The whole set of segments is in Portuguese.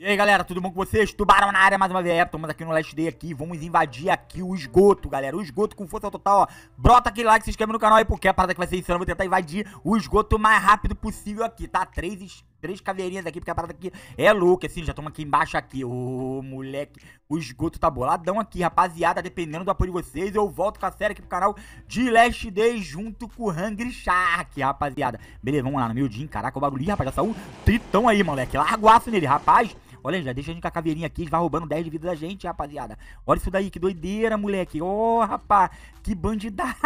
E aí galera, tudo bom com vocês? Tubarão na área mais uma vez, estamos é, aqui no Last Day aqui, vamos invadir aqui o esgoto, galera, o esgoto com força total, ó, brota aquele like, se inscreve no canal aí, porque a parada que vai ser insana, eu vou tentar invadir o esgoto o mais rápido possível aqui, tá? Três, três caveirinhas aqui, porque a parada aqui é louca, assim, já estamos aqui embaixo aqui, ô moleque, o esgoto tá boladão aqui, rapaziada, dependendo do apoio de vocês, eu volto com a série aqui pro canal de Last Day junto com o Hungry Shark, rapaziada, beleza, vamos lá, no meu dia, caraca, o bagulho, rapaz, já saiu um tritão aí, moleque, largo aço nele, rapaz... Olha, já deixa a gente com a caveirinha aqui, vai roubando 10 de vida da gente, rapaziada. Olha isso daí, que doideira, moleque. Ô, oh, rapá, que bandidagem.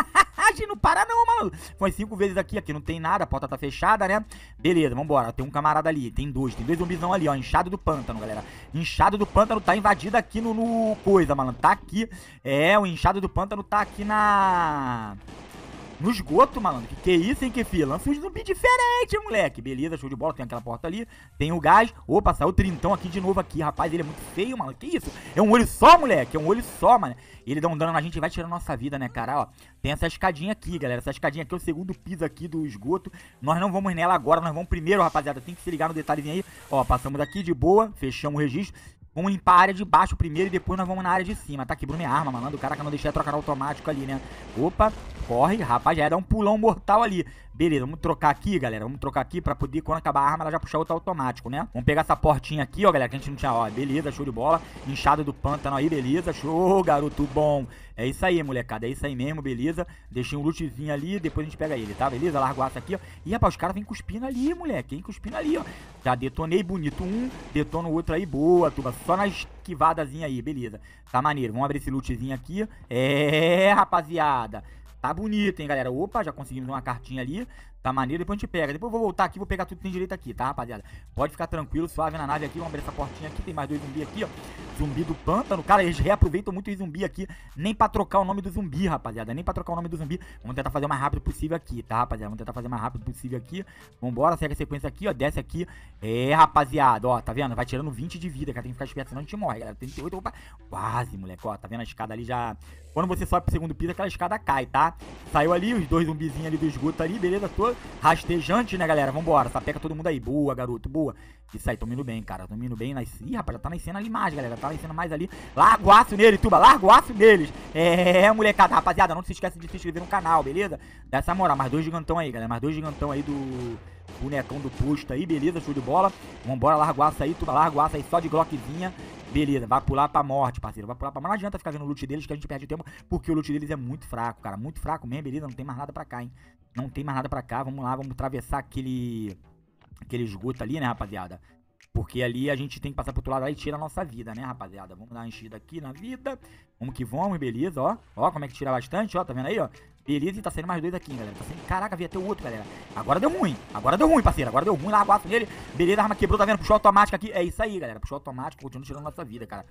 Não para não, maluco. Foi cinco vezes aqui, aqui não tem nada, a porta tá fechada, né? Beleza, vambora. Tem um camarada ali, tem dois, tem dois zumbizão ali, ó. Inchado do pântano, galera. Inchado do pântano tá invadido aqui no, no coisa, mano. Tá aqui. É, o inchado do pântano tá aqui na... No esgoto, malandro. Que que é isso, hein, que fila? Lança um zumbi diferente, moleque. Beleza, show de bola. Tem aquela porta ali. Tem o gás. Opa, saiu o trintão aqui de novo aqui. Rapaz, ele é muito feio, mano. Que isso? É um olho só, moleque. É um olho só, mano. Ele dá um dano na gente e vai tirando nossa vida, né, cara? Ó, tem essa escadinha aqui, galera. Essa escadinha aqui é o segundo piso aqui do esgoto. Nós não vamos nela agora. Nós vamos primeiro, rapaziada. Tem que se ligar no detalhezinho aí. Ó, passamos aqui de boa. Fechamos o registro. Vamos limpar a área de baixo primeiro e depois nós vamos na área de cima. Tá Bruno minha arma, malandro. O cara que não deixei a é trocar automático ali, né? Opa, corre. Rapaz, já ia dar um pulão mortal ali. Beleza, vamos trocar aqui, galera. Vamos trocar aqui pra poder, quando acabar a arma, ela já puxar outro automático, né? Vamos pegar essa portinha aqui, ó, galera, que a gente não tinha. Ó, beleza, show de bola. Inchado do pântano aí, beleza. Show, garoto bom. É isso aí, molecada. É isso aí mesmo, beleza. Deixei um lootzinho ali, depois a gente pega ele, tá? Beleza? Largo essa aqui, ó. Ih, rapaz, os caras vêm cuspindo ali, moleque. Vem cuspindo ali, ó. Já detonei bonito um, detono o outro aí. Boa, tuba. Só na esquivadazinha aí, beleza. Tá maneiro. Vamos abrir esse lootzinho aqui. É, rapaziada. Tá bonito, hein, galera? Opa, já conseguimos uma cartinha ali. Tá maneiro, depois a gente pega. Depois eu vou voltar aqui, vou pegar tudo que tem direito aqui, tá, rapaziada? Pode ficar tranquilo, suave na nave aqui. Vamos abrir essa portinha aqui. Tem mais dois zumbi aqui, ó. Zumbi do pântano. Cara, eles reaproveitam muito os zumbi aqui. Nem pra trocar o nome do zumbi, rapaziada. Nem pra trocar o nome do zumbi. Vamos tentar fazer o mais rápido possível aqui, tá, rapaziada? Vamos tentar fazer o mais rápido possível aqui. Vambora, segue a sequência aqui, ó. Desce aqui. É, rapaziada, ó. Tá vendo? Vai tirando 20 de vida, cara. Tem que ficar esperto, senão a gente morre, galera. 38, opa. Quase, moleque, ó. Tá vendo a escada ali já... Quando você sobe pro segundo piso, aquela escada cai, tá? Saiu ali, os dois zumbizinhos ali do esgoto ali, beleza toda. Rastejante, né, galera? Vambora, sapeca todo mundo aí. Boa, garoto, boa. Isso aí, tô indo bem, cara. Tô indo bem. Nas... Ih, rapaz, já tá nascendo ali mais, galera. Tá nascendo mais ali. Larga o aço nele, tuba. Larga o aço neles. É, molecada, rapaziada. Não se esquece de se inscrever no canal, beleza? Dá essa moral. Mais dois gigantão aí, galera. Mais dois gigantão aí do bonecão do posto aí, beleza? Show de bola. Vambora, larga o aço aí, tuba. Larga o aço aí só de glockzinha. Beleza, vai pular pra morte, parceiro. Vai pular pra morte. Não adianta ficar vendo o loot deles que a gente perde tempo, porque o loot deles é muito fraco, cara. Muito fraco mesmo, beleza? Não tem mais nada pra cá, hein? Não tem mais nada pra cá. Vamos lá, vamos atravessar aquele. Aquele esgoto ali, né, rapaziada? Porque ali a gente tem que passar pro outro lado e tira a nossa vida, né, rapaziada? Vamos dar uma enchida aqui na vida. Vamos que vamos, beleza, ó. Ó, como é que tira bastante, ó. Tá vendo aí, ó? Beleza, e tá saindo mais dois aqui, galera. Tá saindo... Caraca, vi até o outro, galera. Agora deu ruim. Agora deu ruim, parceiro. Agora deu ruim. Largaço nele. Beleza, a arma quebrou, tá vendo? Puxou automática aqui. É isso aí, galera. Puxou automático, continua tirando nossa vida, cara.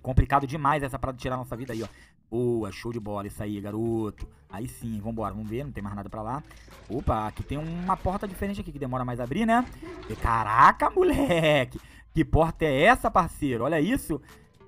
Complicado demais essa parada de tirar nossa vida aí, ó. Boa, show de bola, isso aí, garoto. Aí sim, vambora, vamos ver, não tem mais nada pra lá. Opa, aqui tem uma porta diferente aqui que demora mais a abrir, né? E, caraca, moleque! Que porta é essa, parceiro? Olha isso.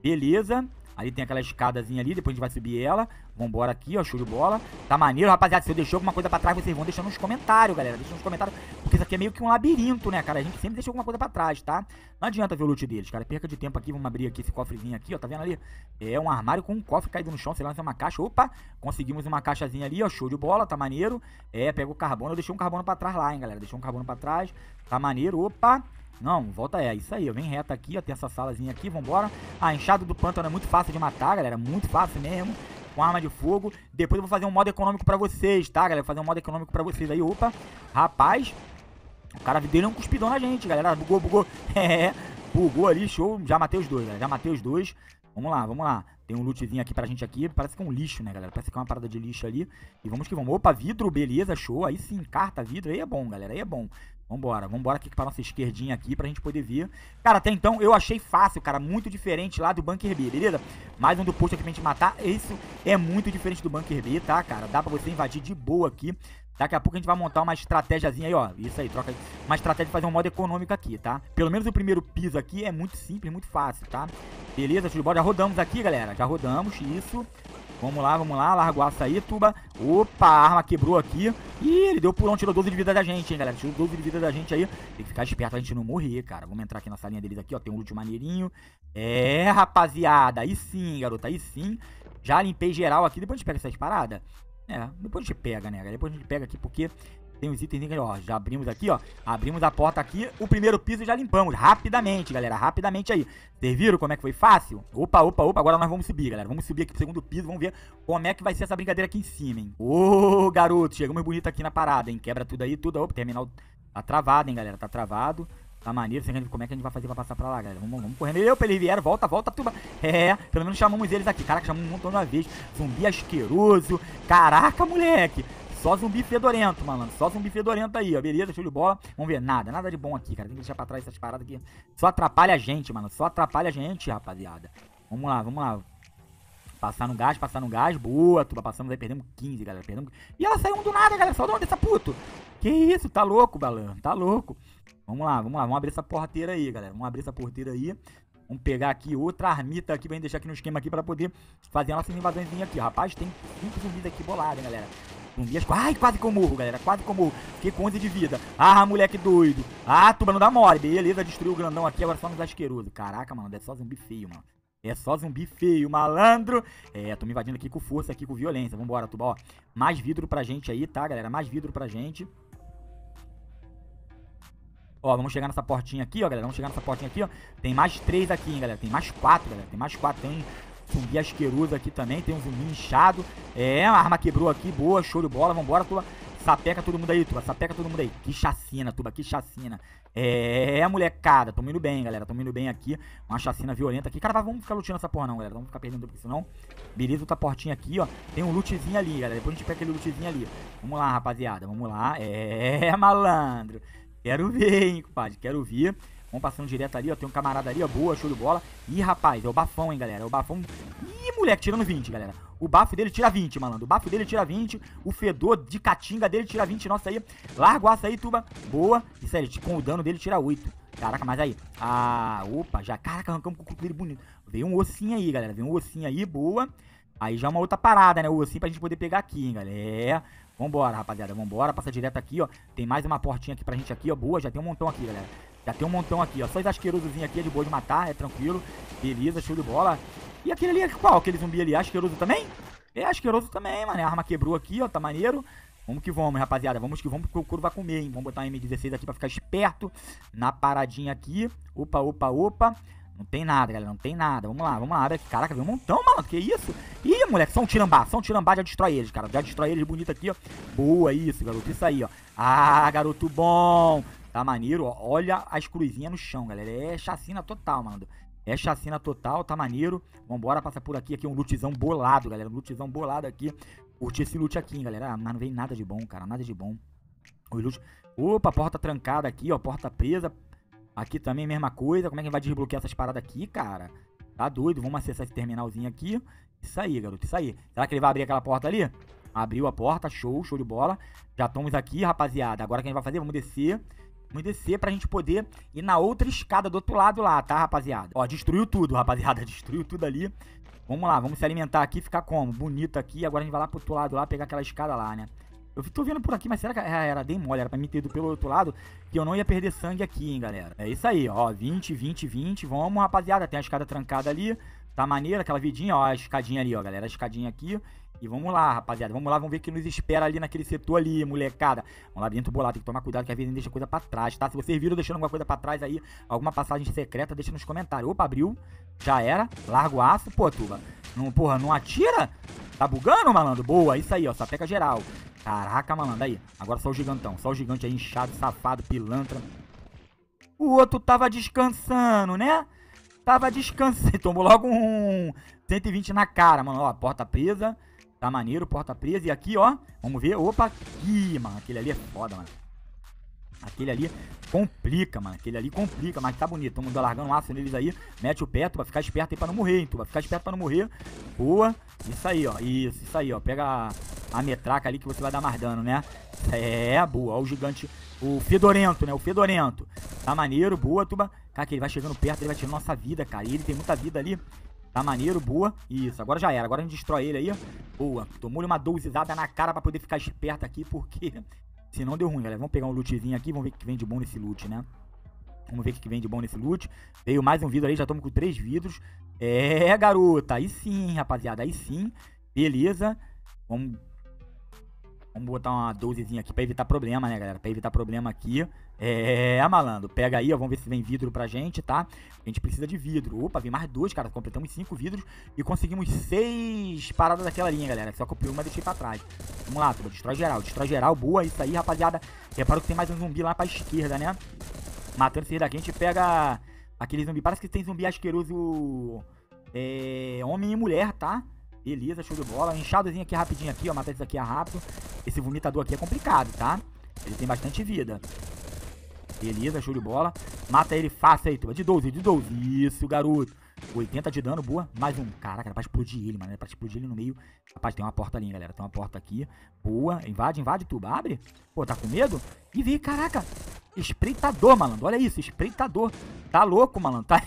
Beleza. Ali tem aquela escadazinha ali, depois a gente vai subir ela. Vambora aqui, ó, show de bola. Tá maneiro, rapaziada. Se eu deixou alguma coisa pra trás, vocês vão deixando nos comentários, galera. Deixa nos comentários, porque isso aqui é meio que um labirinto, né, cara? A gente sempre deixa alguma coisa pra trás, tá? Não adianta ver o loot deles, cara. Perca de tempo aqui, vamos abrir aqui esse cofrezinho aqui, ó. Tá vendo ali? É um armário com um cofre caído no chão, sei lá, se é uma caixa. Opa, conseguimos uma caixazinha ali, ó, show de bola, tá maneiro. É, pega o carbono. Eu deixei um carbono pra trás lá, hein, galera. Deixei um carbono pra trás. Tá maneiro, opa. Não, volta é, isso aí, vem reto aqui, ó, tem essa salazinha aqui, vambora. A enxada do pântano é muito fácil de matar, galera, muito fácil mesmo. Com arma de fogo. Depois eu vou fazer um modo econômico pra vocês, tá, galera? Vou fazer um modo econômico pra vocês aí, opa. Rapaz, o cara dele é um cuspidão na gente, galera. Bugou, bugou. É, bugou ali, show. Já matei os dois, galera, já matei os dois. Vamos lá, vamos lá. Tem um lootzinho aqui pra gente aqui. Parece que é um lixo, né, galera? Parece que é uma parada de lixo ali. E vamos que vamos. Opa, vidro, beleza, show. Aí sim, carta, vidro. Aí é bom, galera. Aí é bom. Vambora, vambora aqui pra nossa esquerdinha aqui pra gente poder vir. Cara, até então eu achei fácil, cara. Muito diferente lá do Bunker B, beleza? Mais um do posto aqui pra gente matar. Isso é muito diferente do Bunker B, tá, cara? Dá pra você invadir de boa aqui. Daqui a pouco a gente vai montar uma estratégiazinha aí, ó. Isso aí, troca. Uma estratégia de fazer um modo econômico aqui, tá? Pelo menos o primeiro piso aqui é muito simples, muito fácil, tá? Beleza, tudo bom? Já rodamos aqui, galera. Já rodamos, isso. Vamos lá, vamos lá. Largou a tuba. Opa, a arma quebrou aqui. E ele deu pulão, tirou 12 de vida da gente, hein, galera. Tirou 12 de vida da gente aí. Tem que ficar esperto pra gente não morrer, cara. Vamos entrar aqui na salinha deles aqui, ó. Tem um loot maneirinho. É, rapaziada. Aí sim, garota. Aí sim. Já limpei geral aqui. Depois a gente pega essas paradas. É, depois a gente pega, né, galera? Depois a gente pega aqui porque tem os itens aqui, ó. Já abrimos aqui, ó. Abrimos a porta aqui. O primeiro piso já limpamos. Rapidamente, galera. Rapidamente aí. Vocês viram como é que foi fácil? Opa, opa, opa. Agora nós vamos subir, galera. Vamos subir aqui pro segundo piso. Vamos ver como é que vai ser essa brincadeira aqui em cima, hein. Ô, garoto garoto. Chegamos bonito aqui na parada, hein. Quebra tudo aí, tudo. Opa, terminal tá travado, hein, galera. Tá travado. Tá maneiro, como é que a gente vai fazer pra passar pra lá, galera? Vamos, vamos correndo. Meu, eles vieram, volta, volta, tuba. É, pelo menos chamamos eles aqui. Caraca, chamamos um montão de uma vez. Zumbi asqueroso. Caraca, moleque. Só zumbi fedorento, malandro. Só zumbi fedorento aí, ó. Beleza, show de bola. Vamos ver. Nada, nada de bom aqui, cara. Tem que deixar pra trás essas paradas aqui. Só atrapalha a gente, mano. Só atrapalha a gente, rapaziada. Vamos lá, vamos lá. Passar no gás, passar no gás. Boa, tuba. Passamos aí, perdemos 15, galera. Perdemos... E ela saiu do nada, galera. Só de onde essa puto? Que isso? Tá louco, balão. Tá louco. Vamos lá, vamos lá. Vamos abrir essa porteira aí, galera. Vamos abrir essa porteira aí. Vamos pegar aqui outra armita aqui, vamos deixar aqui no esquema aqui para poder fazer a nossa invasãozinha aqui. Rapaz, tem muitos zumbis aqui bolados, galera. Um dia ai, quase que eu morro, galera, quase que eu morro. Fiquei com 11 de vida. Ah, moleque doido. Ah, não dá mole, beleza, destruiu o grandão aqui, agora só nos asqueroso. Caraca, mano, é só zumbi feio, mano. É só zumbi feio, malandro. É, tô me invadindo aqui com força, aqui com violência. Vambora, tuba, ó. Mais vidro pra gente aí, tá, galera? Mais vidro pra gente. Ó, vamos chegar nessa portinha aqui, ó, galera. Vamos chegar nessa portinha aqui, ó. Tem mais três aqui, hein, galera. Tem mais quatro, galera. Tem mais quatro. Tem zumbi asqueroso aqui também. Tem um zumbi inchado. É, a arma quebrou aqui. Boa, show de bola. Vambora, tuba. Sapeca todo mundo aí, tuba. Sapeca todo mundo aí. Que chacina, tuba. Que chacina. É, é molecada. tô indo bem, galera. tô indo bem aqui. Uma chacina violenta aqui. Cara, vamos ficar lutando essa porra não, galera. Vamos ficar perdendo isso senão. Beleza, outra portinha aqui, ó. Tem um lootzinho ali, galera. Depois a gente pega aquele lootzinho ali. Vamos lá, rapaziada. Vamos lá. É, malandro. Quero ver, hein, compadre. Quero ver. Vamos passando direto ali, ó. Tem um camarada ali, ó. Boa, show de bola. Ih, rapaz, é o bafão, hein, galera. É o bafão. Ih, moleque, tirando 20, galera. O bafo dele tira 20, malandro. O bafo dele tira 20. O fedor de catinga dele tira 20. Nossa, aí. Largo aço aí, tuba. Boa. Isso aí, com o dano dele tira 8. Caraca, mas aí. Ah, opa, já. Caraca, arrancamos com o cuco dele bonito. Veio um ossinho aí, galera. Veio um ossinho aí, boa. Aí já é uma outra parada, né? O ossinho pra gente poder pegar aqui, hein, galera. É. Vambora, rapaziada. Vambora. Passa direto aqui, ó. Tem mais uma portinha aqui pra gente aqui, ó. Boa, já tem um montão aqui, galera. Já tem um montão aqui, ó. Só esse asquerosozinho aqui é de boa de matar, é tranquilo. Beleza, show de bola. E aquele ali qual? Aquele zumbi ali, asqueroso também? É asqueroso também, mano. A arma quebrou aqui, ó. Tá maneiro. Vamos que vamos, rapaziada. Vamos que vamos, porque o couro vai comer, hein? Vamos botar um M16 aqui pra ficar esperto na paradinha aqui. Opa, opa, opa. Não tem nada, galera. Não tem nada. Vamos lá, vamos lá. Caraca, veio um montão, mano. Que isso? Ih, moleque, só um tirambá. Só um tirambá já destrói eles, cara. Já destrói eles bonito aqui, ó. Boa, isso, garoto. Isso aí, ó. Ah, garoto bom. Tá maneiro? Olha as cruzinhas no chão, galera. É chacina total, mano. É chacina total, tá maneiro. Vambora, passa por aqui. Aqui é um lootzão bolado, galera. Um lootzão bolado aqui. Curti esse loot aqui, hein, galera. Ah, mas não vem nada de bom, cara. Nada de bom. Os loot... Opa, porta trancada aqui, ó. Porta presa. Aqui também mesma coisa. Como é que vai desbloquear essas paradas aqui, cara? Tá doido. Vamos acessar esse terminalzinho aqui. Isso aí, garoto. Isso aí. Será que ele vai abrir aquela porta ali? Abriu a porta. Show, show de bola. Já estamos aqui, rapaziada. Agora o que a gente vai fazer? Vamos descer. Vamos descer pra gente poder ir na outra escada do outro lado lá, tá, rapaziada? Ó, destruiu tudo, rapaziada. Destruiu tudo ali. Vamos lá, vamos se alimentar aqui, ficar como? Bonito aqui. Agora a gente vai lá pro outro lado lá, pegar aquela escada lá, né? Eu tô vendo por aqui, mas será que era bem mole? Era pra mim ter ido pelo outro lado, que eu não ia perder sangue aqui, hein, galera. É isso aí, ó. 20, 20, 20. Vamos, rapaziada. Tem a escada trancada ali. Tá maneira aquela vidinha, ó. A escadinha ali, ó, galera. A escadinha aqui. E vamos lá, rapaziada. Vamos lá, vamos ver o que nos espera ali naquele setor ali, molecada. vamos dentro labirinto bolado, tem que tomar cuidado que às vezes deixa coisa pra trás, tá? Se vocês viram deixando alguma coisa pra trás aí, alguma passagem secreta, deixa nos comentários. Opa, abriu. Já era. Largo aço. Pô, Tuba. Não, porra, não atira? Tá bugando, malandro? Boa, isso aí, ó. Sapeca geral. Caraca, malandro. Aí, agora só o gigantão. Só o gigante aí, inchado, safado, pilantra. O outro tava descansando, né? Tava descansando. Tomou logo um 120 na cara, mano. Ó, porta presa. Tá maneiro, porta presa. E aqui, ó, vamos ver. Opa, aqui, mano. Aquele ali é foda, mano. Aquele ali complica, mano. Aquele ali complica, mas tá bonito. Tamo largando um aço neles aí. Mete o pé, tu vai ficar esperto aí pra não morrer, hein, tu vai ficar esperto pra não morrer. Boa. Isso aí, ó. Isso, isso aí, ó. Pega a, a metraca ali que você vai dar mais dano, né? É, boa. Ó o gigante. O Fedorento, né? O Fedorento. Tá maneiro, boa, Tuba. Cara, que ele vai chegando perto, ele vai tirando nossa vida, cara. E ele tem muita vida ali. Tá maneiro, boa. Isso, agora já era. Agora a gente destrói ele aí. Boa. Tomou-lhe uma dozizada na cara pra poder ficar esperto aqui, porque... Se não deu ruim, galera. Vamos pegar um lootzinho aqui. Vamos ver o que vem de bom nesse loot, né? Vamos ver o que vem de bom nesse loot. Veio mais um vidro aí. Já estamos com três vidros. É, garota. Aí sim, rapaziada. Aí sim. Beleza. Vamos Vamos botar uma 12 aqui pra evitar problema, né, galera? Pra evitar problema aqui. É, malandro, pega aí, ó, vamos ver se vem vidro pra gente, tá? A gente precisa de vidro. Opa, vem mais dois, cara. Completamos cinco vidros e conseguimos seis paradas daquela linha, galera. Só copiou uma e deixei pra trás. Vamos lá, turma. Destrói geral, destrói geral. Boa, isso aí, rapaziada. Repara que tem mais um zumbi lá pra esquerda, né? Matando esse daqui, a gente pega aquele zumbi. Parece que tem zumbi asqueroso... É... Homem e mulher, tá? Beleza, show de bola. Enxadozinho aqui rapidinho aqui, ó. Matar isso aqui é rápido. Esse vomitador aqui é complicado, tá? Ele tem bastante vida. Beleza, show de bola. Mata ele fácil aí, tuba. De 12, de 12. Isso, garoto. 80 de dano, boa. Mais um. Caraca, era pra explodir ele, mano. Era pra explodir ele no meio. Rapaz, tem uma porta ali, galera. Tem uma porta aqui. Boa. Invade, invade, tuba. Abre. Pô, tá com medo? E vi caraca. Espreitador, malandro. Olha isso, espreitador. Tá louco, malandro. Tá...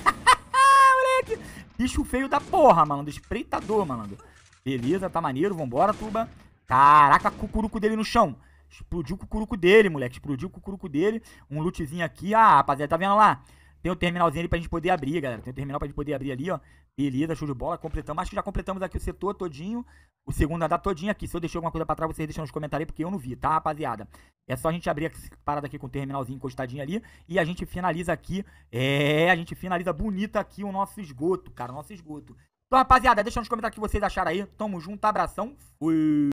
Moleque. Bicho feio da porra, malandro. Espreitador, malandro. Beleza, tá maneiro. Vambora, tuba. Caraca, cucuruco dele no chão. Explodiu o cucuruco dele, moleque. Explodiu o cucuruco dele. Um lootzinho aqui. Ah, rapaziada, tá vendo lá? Tem um terminalzinho ali pra gente poder abrir, galera. Tem um terminal pra gente poder abrir ali, ó. Beleza, show de bola. Completamos. Acho que já completamos aqui o setor todinho. O segundo andar todinho aqui. Se eu deixei alguma coisa pra trás, vocês deixam nos comentários aí, porque eu não vi, tá, rapaziada? É só a gente abrir essa parada aqui com o terminalzinho encostadinho ali. E a gente finaliza aqui. É, a gente finaliza bonito aqui o nosso esgoto, cara. O nosso esgoto. Então, rapaziada, deixa nos comentários o que vocês acharam aí. Tamo junto, abração. Fui.